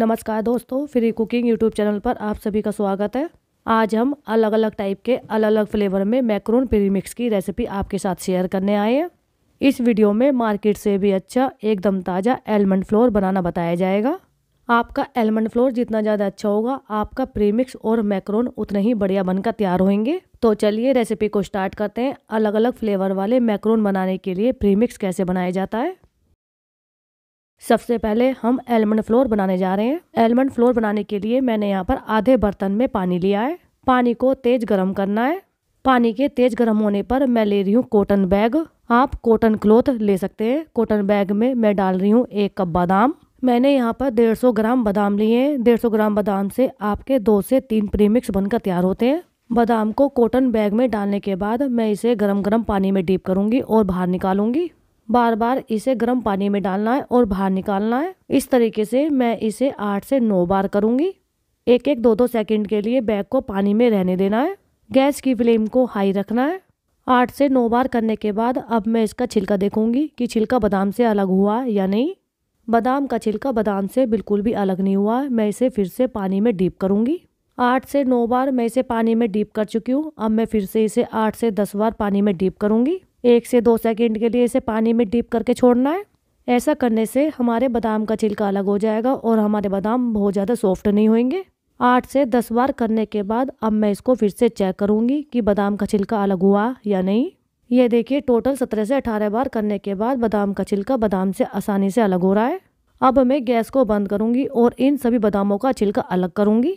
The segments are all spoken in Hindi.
नमस्कार दोस्तों फ्री कुकिंग यूट्यूब चैनल पर आप सभी का स्वागत है आज हम अलग अलग टाइप के अलग अलग फ्लेवर में मैक्रोन प्रीमिक्स की रेसिपी आपके साथ शेयर करने आए हैं इस वीडियो में मार्केट से भी अच्छा एकदम ताज़ा एलमंड फ्लोर बनाना बताया जाएगा आपका एलमंड फ्लोर जितना ज़्यादा अच्छा होगा आपका प्रीमिक्स और मैक्रोन उतना ही बढ़िया बनकर तैयार होंगे तो चलिए रेसिपी को स्टार्ट करते हैं अलग अलग फ्लेवर वाले मैक्रोन बनाने के लिए प्रीमिक्स कैसे बनाया जाता है सबसे पहले हम एलमंड फ्लोर बनाने जा रहे हैं एलमंड फ्लोर बनाने के लिए मैंने यहाँ पर आधे बर्तन में पानी लिया है पानी को तेज गर्म करना है पानी के तेज गर्म होने पर मैं ले रही हूँ कॉटन बैग आप कॉटन क्लोथ ले सकते हैं कॉटन बैग में मैं डाल रही हूँ एक कप बादाम मैंने यहाँ पर 150 ग्राम बादाम लिए हैं सौ ग्राम बादाम से आपके दो से तीन प्रीमिक्स बनकर तैयार होते हैं बादाम को कॉटन बैग में डालने के बाद मैं इसे गरम गरम पानी में डीप करूँगी और बाहर निकालूंगी बार बार इसे गर्म पानी में डालना है और बाहर निकालना है इस तरीके से मैं इसे आठ से नौ बार करूँगी एक एक दो दो सेकंड के लिए बैग को पानी में रहने देना है गैस की फ्लेम को हाई रखना है आठ से नौ बार करने के बाद अब मैं इसका छिलका देखूंगी कि छिलका बादाम से अलग हुआ या नहीं बादाम का छिलका बादाम से बिल्कुल भी अलग नहीं हुआ मैं इसे फिर से पानी में डीप करूंगी आठ से नौ बार मैं इसे पानी में डीप कर चुकी हूँ अब मैं फिर से इसे आठ से दस बार पानी में डीप करूंगी एक से दो सेकंड के लिए इसे पानी में डीप करके छोड़ना है ऐसा करने से हमारे बादाम का छिलका अलग हो जाएगा और हमारे बादाम बहुत ज़्यादा सॉफ्ट नहीं होंगे आठ से दस बार करने के बाद अब मैं इसको फिर से चेक करूँगी कि बादाम का छिलका अलग हुआ या नहीं ये देखिए टोटल सत्रह से अठारह बार करने के बाद बादाम का छिलका बादाम से आसानी से अलग हो रहा है अब मैं गैस को बंद करूँगी और इन सभी बादामों का छिलका अलग करूँगी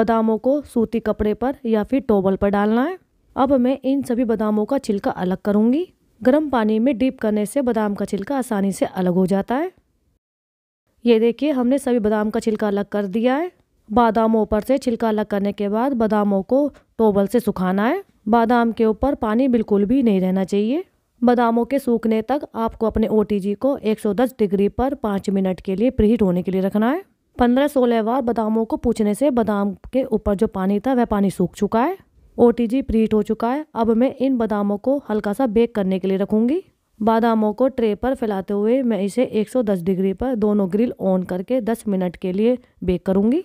बादामों को सूती कपड़े पर या फिर टोबल पर डालना है अब मैं इन सभी बादामों का छिलका अलग करूंगी गर्म पानी में डीप करने से बादाम का छिलका आसानी से अलग हो जाता है ये देखिए हमने सभी बादाम का छिलका अलग कर दिया है बादामों पर से छिलका अलग करने के बाद बादामों को टोबल से सुखाना है बादाम के ऊपर पानी बिल्कुल भी नहीं रहना चाहिए बादामों के सूखने तक आपको अपने ओ को 110 डिग्री पर पाँच मिनट के लिए प्रीहीट होने के लिए रखना है पंद्रह सोलह बार बादामों को पूछने से बादाम के ऊपर जो पानी था वह पानी सूख चुका है ओ टी प्रीट हो चुका है अब मैं इन बादामों को हल्का सा बेक करने के लिए रखूँगी बादामों को ट्रे पर फैलाते हुए मैं इसे 110 डिग्री पर दोनों ग्रिल ऑन करके 10 मिनट के लिए बेक करूँगी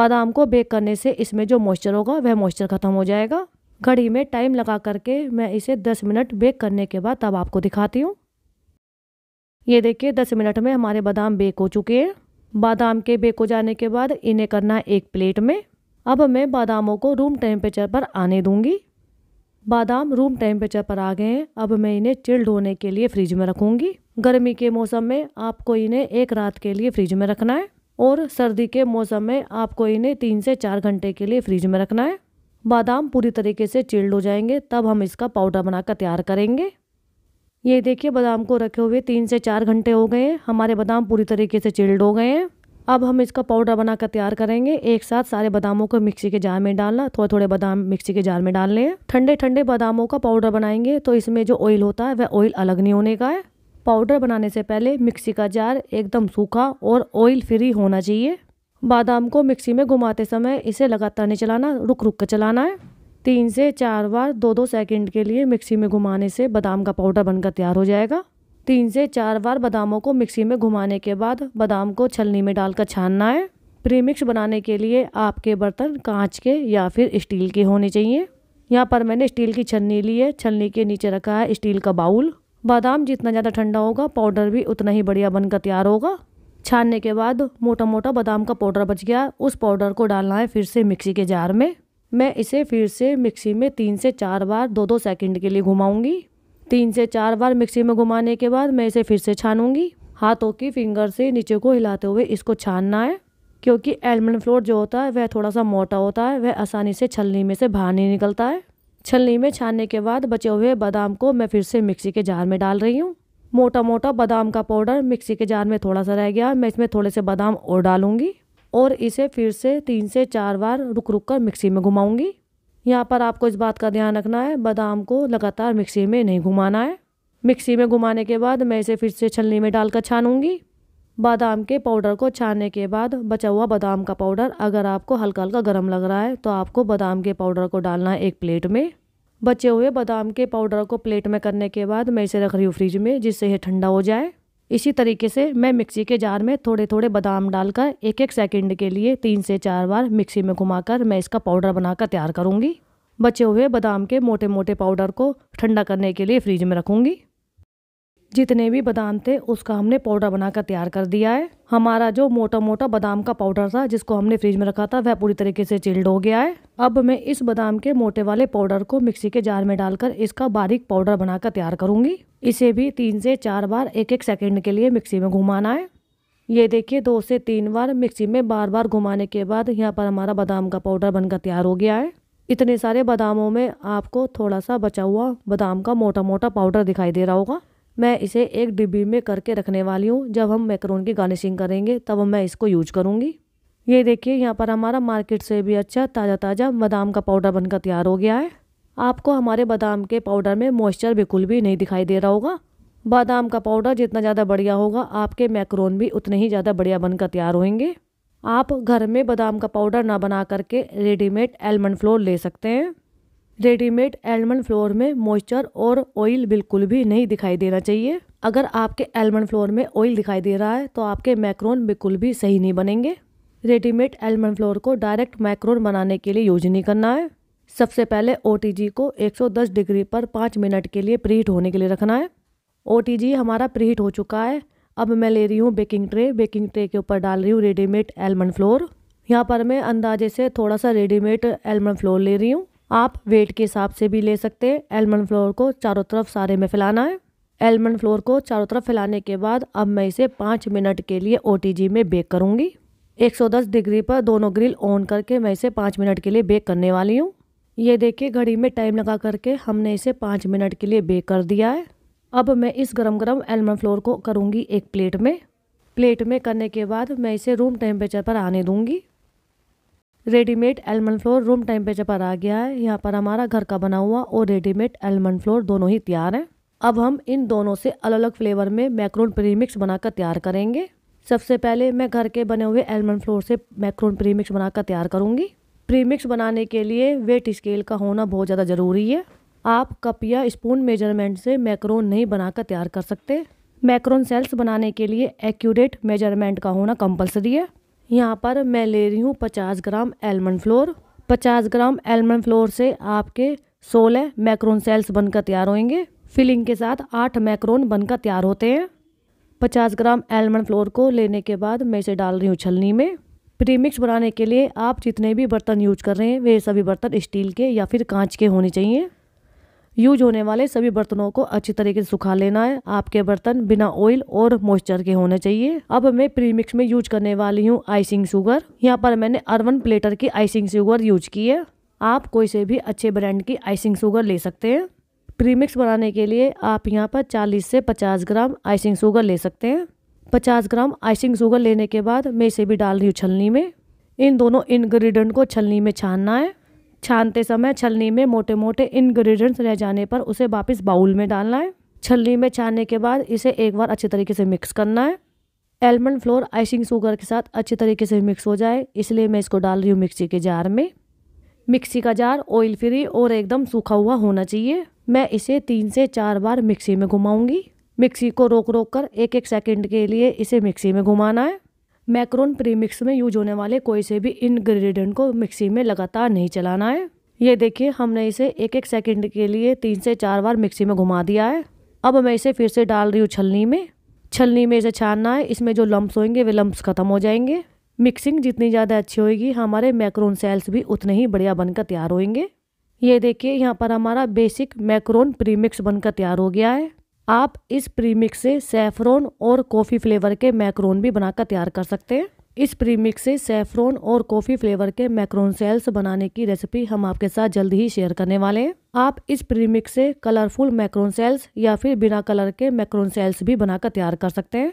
बादाम को बेक करने से इसमें जो मॉइस्चर होगा वह मॉइस्चर ख़त्म हो जाएगा घड़ी में टाइम लगा करके मैं इसे 10 मिनट बेक करने के बाद तब आपको दिखाती हूँ ये देखिए 10 मिनट में हमारे बादाम बेक हो चुके हैं बादाम के बेक हो जाने के बाद इन्हें करना है एक प्लेट में अब मैं बादामों को रूम टेम्परेचर पर आने दूंगी बादाम रूम टेम्परेचर पर आ गए हैं अब मैं इन्हें चिल्ड होने के लिए फ्रिज में रखूँगी गर्मी के मौसम में आपको इन्हें एक रात के लिए फ्रिज में रखना है और सर्दी के मौसम में आपको इन्हें तीन से चार घंटे के लिए फ्रिज में रखना है बादाम पूरी तरीके से चिल्ड हो जाएंगे तब हम इसका पाउडर बनाकर तैयार करेंगे ये देखिए बादाम को रखे हुए तीन से चार घंटे हो गए हैं हमारे बादाम पूरी तरीके से चिल्ड हो गए हैं अब हम इसका पाउडर बनाकर तैयार करेंगे एक साथ सारे बादामों को मिक्सी के जार में डालना थोड़े थोड़े बादाम मिक्सी के जार में डालने हैं ठंडे ठंडे बादामों का पाउडर बनाएंगे तो इसमें जो ऑयल होता है वह ऑयल अलग नहीं होने का है पाउडर बनाने से पहले मिक्सी का जार एकदम सूखा और ऑयल फ्री होना चाहिए बादाम को मिक्सी में घुमाते समय इसे लगातार नहीं चलाना रुक रुक कर चलाना है तीन से चार बार दो दो सेकंड के लिए मिक्सी में घुमाने से बादाम का पाउडर बनकर तैयार हो जाएगा तीन से चार बार बादामों को मिक्सी में घुमाने के बाद बादाम को छलनी में डालकर छानना है प्रीमिक्स बनाने के लिए आपके बर्तन कांच के या फिर स्टील के होने चाहिए यहाँ पर मैंने स्टील की छलनी ली है छलनी के नीचे रखा है स्टील का बाउल बादाम जितना ज़्यादा ठंडा होगा पाउडर भी उतना ही बढ़िया बनकर तैयार होगा छानने के बाद मोटा मोटा बादाम का पाउडर बच गया उस पाउडर को डालना है फिर से मिक्सी के जार में मैं इसे फिर से मिक्सी में तीन से चार बार दो दो सेकंड के लिए घुमाऊंगी तीन से चार बार मिक्सी में घुमाने के बाद मैं इसे फिर से छानूंगी हाथों की फिंगर से नीचे को हिलाते हुए इसको छानना है क्योंकि एलमंड फ्लोर जो होता है वह थोड़ा सा मोटा होता है वह आसानी से छलनी में से बाहर नहीं निकलता है छलनी में छानने के बाद बचे हुए बादाम को मैं फिर से मिक्सी के जार में डाल रही हूँ मोटा मोटा बादाम का पाउडर मिक्सी के जार में थोड़ा सा रह गया मैं इसमें थोड़े से बादाम और डालूंगी और इसे फिर से तीन से चार बार रुक रुक कर मिक्सी में घुमाऊंगी यहाँ पर आपको इस बात का ध्यान रखना है बादाम को लगातार मिक्सी में नहीं घुमाना है मिक्सी में घुमाने के बाद मैं इसे फिर से छलनी में डालकर छानूंगी बादाम के पाउडर को छानने के बाद बचा हुआ बादाम का पाउडर अगर आपको हल्का हल्का गर्म लग रहा है तो आपको बादाम के पाउडर को डालना है एक प्लेट में बचे हुए बादाम के पाउडर को प्लेट में करने के बाद मैं इसे रख रही हूँ फ्रिज में जिससे यह ठंडा हो जाए इसी तरीके से मैं मिक्सी के जार में थोड़े थोड़े बादाम डालकर एक एक सेकंड के लिए तीन से चार बार मिक्सी में घुमाकर मैं इसका पाउडर बनाकर तैयार करूँगी बचे हुए बादाम के मोटे मोटे पाउडर को ठंडा करने के लिए फ्रिज में रखूँगी जितने भी बादाम थे उसका हमने पाउडर बनाकर तैयार कर दिया है हमारा जो मोटा मोटा बादाम का पाउडर था जिसको हमने फ्रिज में रखा था वह पूरी तरीके से चिल्ड हो गया है अब मैं इस बादाम के मोटे वाले पाउडर को मिक्सी के जार में डालकर इसका बारीक पाउडर बनाकर तैयार करूंगी इसे भी तीन से चार बार एक एक सेकेंड के लिए मिक्सी में घुमाना है ये देखिए दो से तीन बार मिक्सी में बार बार घुमाने के बाद यहाँ पर हमारा बादाम का पाउडर बनकर तैयार हो गया है इतने सारे बादामों में आपको थोड़ा सा बचा हुआ बादाम का मोटा मोटा पाउडर दिखाई दे रहा होगा मैं इसे एक डिब्बी में करके रखने वाली हूँ जब हम मैक्रोन की गार्निशिंग करेंगे तब मैं इसको यूज करूँगी ये देखिए यहाँ पर हमारा मार्केट से भी अच्छा ताज़ा ताज़ा बादाम का पाउडर बनकर तैयार हो गया है आपको हमारे बादाम के पाउडर में मॉइस्चर बिल्कुल भी नहीं दिखाई दे रहा होगा बादाम का पाउडर जितना ज़्यादा बढ़िया होगा आपके मैक्रोन भी उतने ही ज़्यादा बढ़िया बनकर तैयार होंगे आप घर में बादाम का पाउडर ना बना करके रेडीमेड एलमंड फ्लोर ले सकते हैं रेडीमेड एलमंड फ्लोर में मॉइस्चर और ऑयल बिल्कुल भी नहीं दिखाई देना चाहिए अगर आपके एलमंड फ्लोर में ऑयल दिखाई दे रहा है तो आपके मैक्रोन बिल्कुल भी सही नहीं बनेंगे रेडीमेड एलमंड फ्लोर को डायरेक्ट मैक्रोन बनाने के लिए यूज नहीं करना है सबसे पहले ओ को 110 डिग्री पर पाँच मिनट के लिए प्रीहीट होने के लिए रखना है ओ हमारा प्रीहीट हो चुका है अब मैं ले रही हूँ बेकिंग ट्रे बेकिंग ट्रे के ऊपर डाल रही हूँ रेडीमेड एलमंड फ्लोर यहाँ पर मैं अंदाजे से थोड़ा सा रेडीमेड एलमंड फ्लोर ले रही हूँ आप वेट के हिसाब से भी ले सकते हैं एलमंड फ्लोर को चारों तरफ सारे में फैलाना है एलमंड फ्लोर को चारों तरफ फैलाने के बाद अब मैं इसे पाँच मिनट के लिए ओ में बेक करूँगी 110 डिग्री पर दोनों ग्रिल ऑन करके मैं इसे पाँच मिनट के लिए बेक करने वाली हूँ ये देखिए घड़ी में टाइम लगा करके हमने इसे पाँच मिनट के लिए बेक कर दिया है अब मैं इस गरम गरम एलमंड फ्लोर को करूँगी एक प्लेट में प्लेट में करने के बाद मैं इसे रूम टेम्परेचर पर आने दूँगी readymade almond flour room temperature पर आ गया है यहाँ पर हमारा घर का बना हुआ और रेडीमेड एलमंड फ्लोर दोनों ही तैयार हैं अब हम इन दोनों से अलग अलग फ्लेवर में मैक्रोन प्रीमिक्स बनाकर तैयार करेंगे सबसे पहले मैं घर के बने हुए एलमंड फ्लोर से मैक्रोन प्रीमिक्स बनाकर तैयार करूँगी प्रीमिक्स बनाने के लिए वेट स्केल का होना बहुत ज़्यादा ज़रूरी है आप कप या स्पून मेजरमेंट से मैक्रोन नहीं बनाकर तैयार कर सकते मैक्रोन सेल्स बनाने के लिए एक्यूरेट मेजरमेंट का होना कंपलसरी है यहाँ पर मैं ले रही हूँ पचास ग्राम एलमंड फ्लोर पचास ग्राम एलमंड फ्लोर से आपके सोलह मैक्रोन सेल्स बनकर तैयार होंगे फिलिंग के साथ आठ मैक्रोन बनकर तैयार होते हैं पचास ग्राम एलमंड फ्लोर को लेने के बाद मैं इसे डाल रही हूँ छलनी में प्रीमिक्स बनाने के लिए आप जितने भी बर्तन यूज कर रहे हैं वे सभी बर्तन स्टील के या फिर कांच के होने चाहिए यूज होने वाले सभी बर्तनों को अच्छी तरीके से सुखा लेना है आपके बर्तन बिना ऑयल और मॉइस्चर के होने चाहिए अब मैं प्रीमिक्स में यूज करने वाली हूँ आइसिंग शुगर यहाँ पर मैंने अर्वन प्लेटर की आइसिंग शुगर यूज की है आप कोई से भी अच्छे ब्रांड की आइसिंग शुगर ले सकते हैं प्रीमिक्स बनाने के लिए आप यहाँ पर 40 से 50 ग्राम आइसिंग शुगर ले सकते हैं 50 ग्राम आइसिंग शुगर लेने के बाद मैं इसे भी डाल रही हूँ छलनी में इन दोनों इन्ग्रीडियंट को छलनी में छानना है छानते समय छलनी में मोटे मोटे इन्ग्रीडियंट्स रह जाने पर उसे वापस बाउल में डालना है छलनी में छानने के बाद इसे एक बार अच्छे तरीके से मिक्स करना है एलमंड फ्लोर आइसिंग शुगर के साथ अच्छे तरीके से मिक्स हो जाए इसलिए मैं इसको डाल रही हूँ मिक्सी के जार में मिक्सी का जार ऑयल फ्री और एकदम सूखा हुआ होना चाहिए मैं इसे तीन से चार बार मिक्सी में घुमाऊँगी मिक्सी को रोक रोक कर एक एक सेकेंड के लिए इसे मिक्सी में घुमाना है मैक्रोन प्रीमिक्स में यूज होने वाले कोई से भी इन्ग्रीडियंट को मिक्सी में लगातार नहीं चलाना है ये देखिए हमने इसे एक एक सेकंड के लिए तीन से चार बार मिक्सी में घुमा दिया है अब मैं इसे फिर से डाल रही हूँ छलनी में छलनी में इसे छानना है इसमें जो लम्ब्स होंगे वे लम्ब्स ख़त्म हो जाएंगे मिक्सिंग जितनी ज़्यादा अच्छी होगी हमारे मैक्रोन सेल्स भी उतने ही बढ़िया बनकर तैयार होंगे ये देखिए यहाँ पर हमारा बेसिक मैक्रोन प्रीमिक्स बनकर तैयार हो गया है आप इस प्रीमिक्स से सैफरोन और कॉफ़ी फ्लेवर के मैक्रोन भी बनाकर तैयार कर सकते हैं इस प्रीमिक्स से सैफरोन और कॉफ़ी फ्लेवर के मैक्रोन सेल्स बनाने की रेसिपी हम आपके साथ जल्द ही शेयर करने वाले हैं आप इस प्रीमिक्स से कलरफुल मैक्रोन सेल्स या फिर बिना कलर के मैक्रोन सेल्स भी बनाकर तैयार कर सकते हैं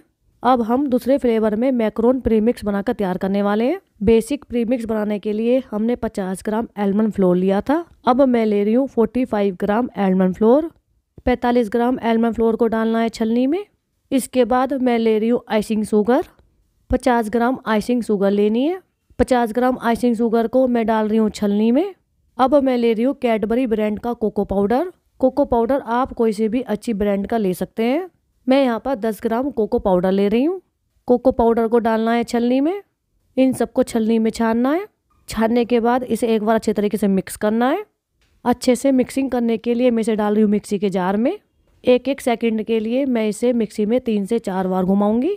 अब हम दूसरे फ्लेवर में मैक्रोन प्रीमिक्स बनाकर तैयार करने वाले हैं बेसिक प्रीमिक्स बनाने के लिए हमने 50 ग्राम एलमंड फ्लोर लिया था अब मैं ले रही हूँ 45 gram almond flour 45 gram almond flour को डालना है छलनी में इसके बाद मैं ले रही हूँ icing sugar 50 gram icing sugar लेनी है 50 ग्राम आइसिंग शुगर को मैं डाल रही हूँ छलनी में अब मैं ले रही हूँ कैडबरी ब्रांड का कोको पाउडर कोको पाउडर आप कोई से भी अच्छी ब्रांड का ले सकते हैं मैं यहाँ पर दस ग्राम कोको पाउडर ले रही हूँ कोको पाउडर को डालना है छलनी में इन सबको छलनी में छानना है छानने के बाद इसे एक बार अच्छे तरीके से मिक्स करना है अच्छे से मिक्सिंग करने के लिए मैं इसे डाल रही हूँ मिक्सी के जार में एक एक सेकंड के लिए मैं इसे मिक्सी में तीन से चार बार घुमाऊँगी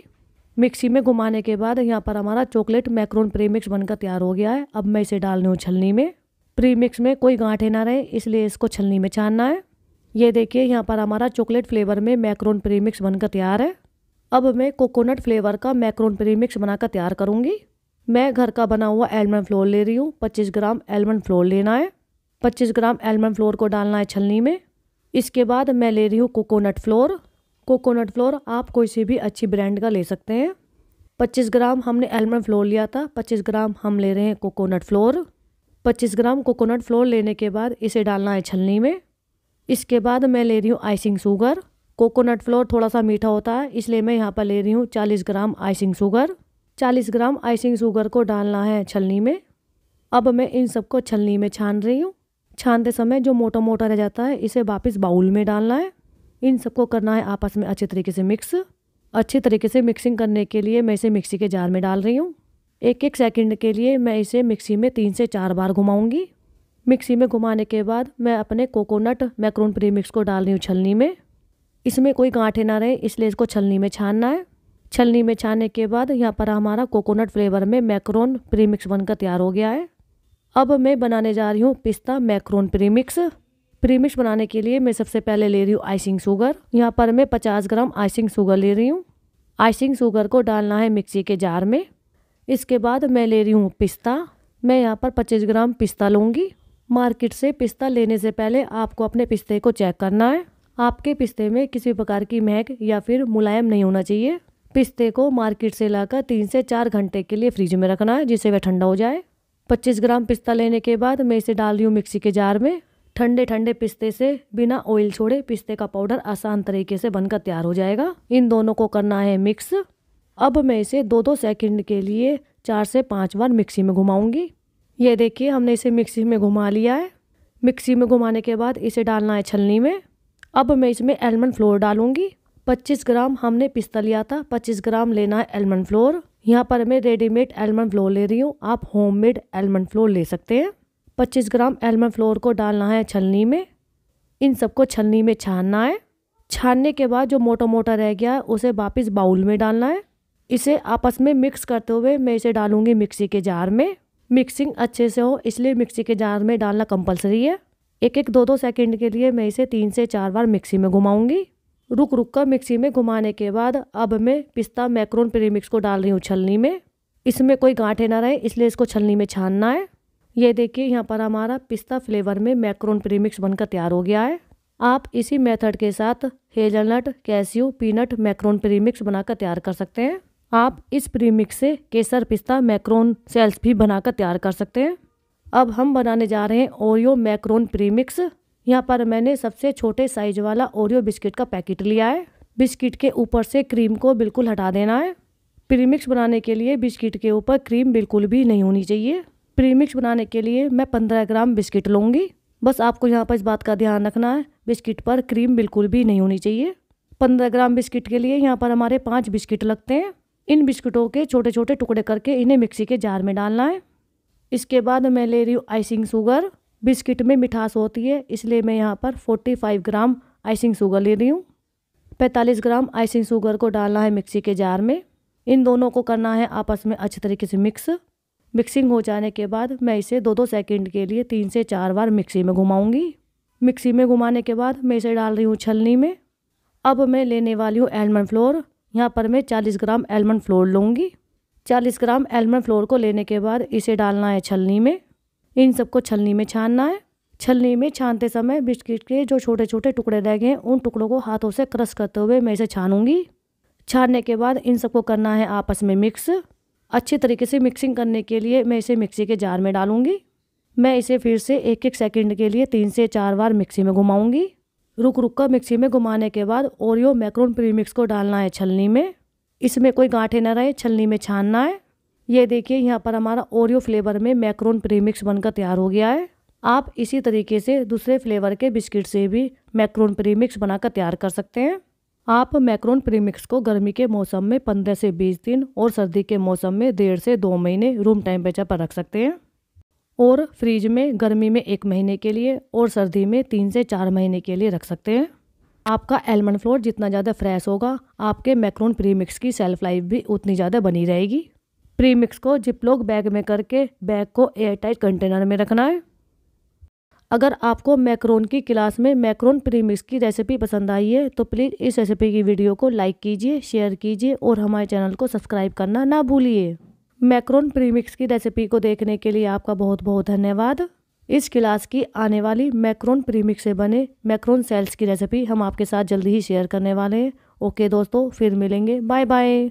मिक्सी में घुमाने के बाद यहाँ पर हमारा चॉकलेट मैक्रोन प्रीमिक्स बनकर तैयार हो गया है अब मैं इसे डाल रही हूँ छलनी में प्रीमिक्स में कोई गांठे ना रहे इसलिए इसको छलनी में छानना है ये देखिए यहाँ पर हमारा चॉकलेट फ्लेवर में मैक्रोन प्रीमिक्स बनकर तैयार है अब मैं कोकोनट फ्लेवर का मैक्रोन प्रीमिक्स बनाकर तैयार करूँगी मैं घर का बना हुआ एलमंड फ्लोर ले रही हूँ 25 ग्राम एलमंड फ्लोर लेना है 25 ग्राम एलमंड फ्लोर को डालना है छलनी में इसके बाद मैं ले रही हूँ कोकोनट फ्लोर कोकोनट फ्लोर आप कोई से भी अच्छी ब्रांड का ले सकते हैं 25 ग्राम हमने एलमंड फ्लोर लिया था 25 ग्राम हम ले रहे हैं coconut flour 25 gram coconut flour लेने के बाद इसे डालना है छलनी में इसके बाद मैं ले रही हूँ आइसिंग शुगर कोकोनट फ्लोर थोड़ा सा मीठा होता है इसलिए मैं यहाँ पर ले रही हूँ चालीस ग्राम आइसिंग शुगर चालीस ग्राम आइसिंग शुगर को डालना है छलनी में अब मैं इन सबको छलनी में छान रही हूँ छानते समय जो मोटा मोटा रह जाता है इसे वापस बाउल में डालना है इन सबको करना है आपस में अच्छे तरीके से मिक्स अच्छे तरीके से मिक्सिंग करने के लिए मैं इसे मिक्सी के जार में डाल रही हूँ एक एक सेकंड के लिए मैं इसे मिक्सी में तीन से चार बार घुमाऊँगी मिक्सी में घुमाने के बाद मैं अपने कोकोनट मैक्रोन प्रीमिक्स को डाल रही हूँ छलनी में इसमें कोई गांठे ना रहे इसलिए इसको छलनी में छानना है छलनी में छानने के बाद यहाँ पर हमारा कोकोनट फ्लेवर में मैक्रोन प्रीमिक्स बनकर तैयार हो गया है अब मैं बनाने जा रही हूँ पिस्ता मैक्रोन प्रीमिक्स प्रीमिक्स बनाने के लिए मैं सबसे पहले ले रही हूँ आइसिंग शुगर यहाँ पर मैं पचास ग्राम आइसिंग शुगर ले रही हूँ आइसिंग शुगर को डालना है मिक्सी के जार में इसके बाद मैं ले रही हूँ पिस्ता मैं यहाँ पर पच्चीस ग्राम पिस्ता लूँगी मार्केट से पिस्ता लेने से पहले आपको अपने पिस्ते को चेक करना है आपके पिस्ते में किसी प्रकार की महक या फिर मुलायम नहीं होना चाहिए पिस्ते को मार्केट से लाकर तीन से चार घंटे के लिए फ्रिज में रखना है जिससे वह ठंडा हो जाए 25 ग्राम पिस्ता लेने के बाद मैं इसे डाल रही हूँ मिक्सी के जार में ठंडे ठंडे पिस्ते से बिना ऑयल छोड़े पिस्ते का पाउडर आसान तरीके से बनकर तैयार हो जाएगा इन दोनों को करना है मिक्स अब मैं इसे दो दो सेकंड के लिए चार से पाँच बार मिक्सी में घुमाऊंगी ये देखिए हमने इसे मिक्सी में घुमा लिया है मिक्सी में घुमाने के बाद इसे डालना है छलनी में अब मैं इसमें एलमंड फ्लोर डालूंगी 25 ग्राम हमने पिस्ता लिया था 25 ग्राम लेना है एलमंड फ्लोर यहाँ पर मैं रेडीमेड एलमंड फ्लोर ले रही हूँ आप होममेड एलमंड फ्लोर ले सकते हैं 25 ग्राम एलमंड फ्लोर को डालना है छलनी में इन सबको छलनी में छानना है छानने के बाद जो मोटा मोटा रह गया है उसे वापस बाउल में डालना है इसे आपस में मिक्स करते हुए मैं इसे डालूंगी मिक्सी के जार में मिक्सिंग अच्छे से हो इसलिए मिक्सी के जार में डालना कंपलसरी है एक एक दो दो सेकंड के लिए मैं इसे तीन से चार बार मिक्सी में घुमाऊँगी रुक रुक कर मिक्सी में घुमाने के बाद अब मैं पिस्ता मैक्रोन प्रीमिक्स को डाल रही हूँ छलनी में इसमें कोई गांठे ना रहे इसलिए इसको छलनी में छानना है ये देखिए यहाँ पर हमारा पिस्ता फ्लेवर में मैक्रोन प्रीमिक्स बनकर तैयार हो गया है आप इसी मेथड के साथ hazelnut cashew peanut macaron premix बनाकर तैयार कर सकते हैं आप इस प्रीमिक्स से केसर पिस्ता मैक्रोन सेल्स भी बनाकर तैयार कर सकते हैं अब हम बनाने जा रहे हैं ओरियो मैक्रोन प्रीमिक्स यहाँ पर मैंने सबसे छोटे साइज वाला ओरियो बिस्किट का पैकेट लिया है बिस्किट के ऊपर से क्रीम को बिल्कुल हटा देना है प्रीमिक्स बनाने के लिए बिस्किट के ऊपर क्रीम बिल्कुल भी नहीं होनी चाहिए प्रीमिक्स बनाने के लिए मैं पंद्रह ग्राम बिस्किट लूँगी बस आपको यहाँ पर इस बात का ध्यान रखना है बिस्किट पर क्रीम बिल्कुल भी नहीं होनी चाहिए पंद्रह ग्राम बिस्किट के लिए यहाँ पर हमारे पाँच बिस्किट लगते हैं इन बिस्किटों के छोटे छोटे टुकड़े करके इन्हें मिक्सी के जार में डालना है इसके बाद मैं ले रही हूँ आइसिंग शुगर बिस्किट में मिठास होती है इसलिए मैं यहाँ पर 45 ग्राम आइसिंग शुगर ले रही हूँ 45 ग्राम आइसिंग शुगर को डालना है मिक्सी के जार में इन दोनों को करना है आपस में अच्छे तरीके से मिक्स मिक्सिंग हो जाने के बाद मैं इसे दो दो सेकंड के लिए तीन से चार बार मिक्सी में घुमाऊँगी मिक्सी में घुमाने के बाद मैं इसे डाल रही हूँ छलनी में अब मैं लेने वाली हूँ एलमंड फ्लोर यहाँ पर मैं चालीस ग्राम एलमंड फ्लोर लूँगी चालीस ग्राम एलमंड फ्लोर को लेने के बाद इसे डालना है छलनी में इन सबको छलनी में छानना है छलनी में छानते समय बिस्किट के जो छोटे छोटे टुकड़े रह गए उन टुकड़ों को हाथों से क्रश करते हुए मैं इसे छानूंगी छानने के बाद इन सबको करना है आपस में मिक्स अच्छे तरीके से मिक्सिंग करने के लिए मैं इसे मिक्सी के जार में डालूंगी मैं इसे फिर से एक एक सेकंड के लिए तीन से चार बार मिक्सी में घुमाऊंगी रुक रुक कर मिक्सी में घुमाने के बाद ओरियो मैक्रोन प्रीमिक्स को डालना है छलनी में इसमें कोई गांठे ना रहे छलनी में छानना है ये देखिए यहाँ पर हमारा ओरियो फ्लेवर में मैक्रोन प्रीमिक्स बनकर तैयार हो गया है आप इसी तरीके से दूसरे फ्लेवर के बिस्किट से भी मैक्रोन प्रीमिक्स बनाकर तैयार कर सकते हैं आप मैक्रोन प्रीमिक्स को गर्मी के मौसम में पंद्रह से बीस दिन और सर्दी के मौसम में डेढ़ से दो महीने रूम टेम्परेचर पर रख सकते हैं और फ्रिज में गर्मी में एक महीने के लिए और सर्दी में तीन से चार महीने के लिए रख सकते हैं आपका एलमंड फ्लोर जितना ज़्यादा फ्रेश होगा आपके मैक्रोन प्रीमिक्स की सेल्फ लाइफ भी उतनी ज़्यादा बनी रहेगी प्रीमिक्स को जिपलॉक बैग में करके बैग को एयरटाइट कंटेनर में रखना है अगर आपको मैक्रोन की क्लास में मैक्रोन प्रीमिक्स की रेसिपी पसंद आई है तो प्लीज़ इस रेसिपी की वीडियो को लाइक कीजिए शेयर कीजिए और हमारे चैनल को सब्सक्राइब करना ना भूलिए मैक्रोन प्रीमिक्स की रेसिपी को देखने के लिए आपका बहुत बहुत धन्यवाद इस क्लास की आने वाली मैक्रोन प्रीमिक्स से बने मैक्रोन सेल्स की रेसिपी हम आपके साथ जल्दी ही शेयर करने वाले हैं ओके दोस्तों फिर मिलेंगे बाय बाय